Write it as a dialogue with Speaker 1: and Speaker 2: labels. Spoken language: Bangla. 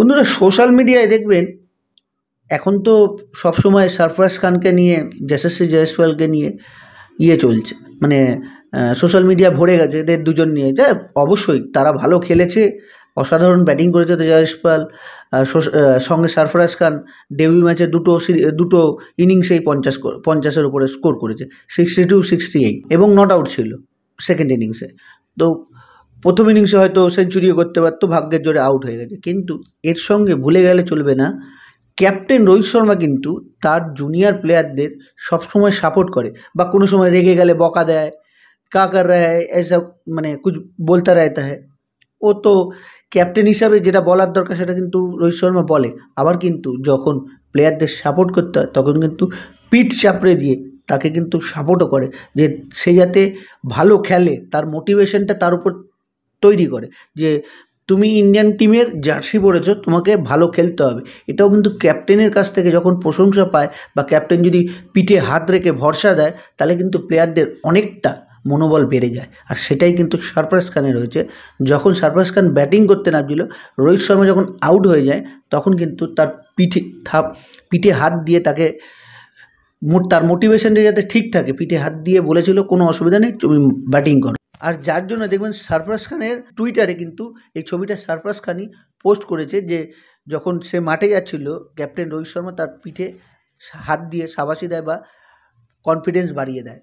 Speaker 1: বন্ধুরা সোশ্যাল মিডিয়ায় দেখবেন এখন তো সবসময় সরফরাজ খানকে নিয়ে যশস্বী জয়সওয়ালকে নিয়ে ইয়ে চলছে মানে সোশ্যাল মিডিয়া ভরে গেছে এদের দুজন নিয়ে যা অবশ্যই তারা ভালো খেলেছে অসাধারণ ব্যাটিং করেছে তো জয়সপাল সঙ্গে সরফরাজ খান ডেবিউ ম্যাচে দুটো দুটো ইনিংসেই পঞ্চাশ পঞ্চাশের উপরে স্কোর করেছে সিক্সটি টু সিক্সটি এইট এবং নট আউট ছিল সেকেন্ড ইনিংসে তো প্রথম ইনিংসে হয়তো সেঞ্চুরিও করতে পারতো ভাগ্যের জোরে আউট হয়ে গেছে কিন্তু এর সঙ্গে ভুলে গেলে চলবে না ক্যাপ্টেন রোহিত শর্মা কিন্তু তার জুনিয়র প্লেয়ারদের সবসময় সাপোর্ট করে বা কোনো সময় রেগে গেলে বকা দেয় কা রায় এসব মানে কুচ বলতে রায় হ্যায় ও তো ক্যাপ্টেন হিসাবে যেটা বলার দরকার সেটা কিন্তু রোহিত শর্মা বলে আবার কিন্তু যখন প্লেয়ারদের সাপোর্ট করতে হয় তখন কিন্তু পিঠ চাপড়ে দিয়ে তাকে কিন্তু সাপোর্টও করে যে সে যাতে ভালো খেলে তার মোটিভেশনটা তার উপর তৈরি করে যে তুমি ইন্ডিয়ান টিমের জার্সি পরেছো তোমাকে ভালো খেলতে হবে এটাও কিন্তু ক্যাপ্টেনের কাছ থেকে যখন প্রশংসা পায় বা ক্যাপ্টেন যদি পিঠে হাত রেখে ভরসা দেয় তাহলে কিন্তু প্লেয়ারদের অনেকটা মনোবল বেড়ে যায় আর সেটাই কিন্তু সরফরাজ খানে রয়েছে যখন সরফরাজ খান ব্যাটিং করতে নামছিল রোহিত শর্মা যখন আউট হয়ে যায় তখন কিন্তু তার পিঠে থাপ পিঠে হাত দিয়ে তাকে তার মোটিভেশনটা যাতে ঠিক থাকে পিঠে হাত দিয়ে বলেছিল কোনো অসুবিধা নেই তুমি ব্যাটিং করো আর যার জন্য দেখবেন সারফরাজ খানের টুইটারে কিন্তু এই ছবিটা সারফরাজ খানই পোস্ট করেছে যে যখন সে মাঠে যাচ্ছিল ক্যাপ্টেন রোহিত শর্মা তার পিঠে হাত দিয়ে সাবাসি দেয় বা কনফিডেন্স বাড়িয়ে দেয়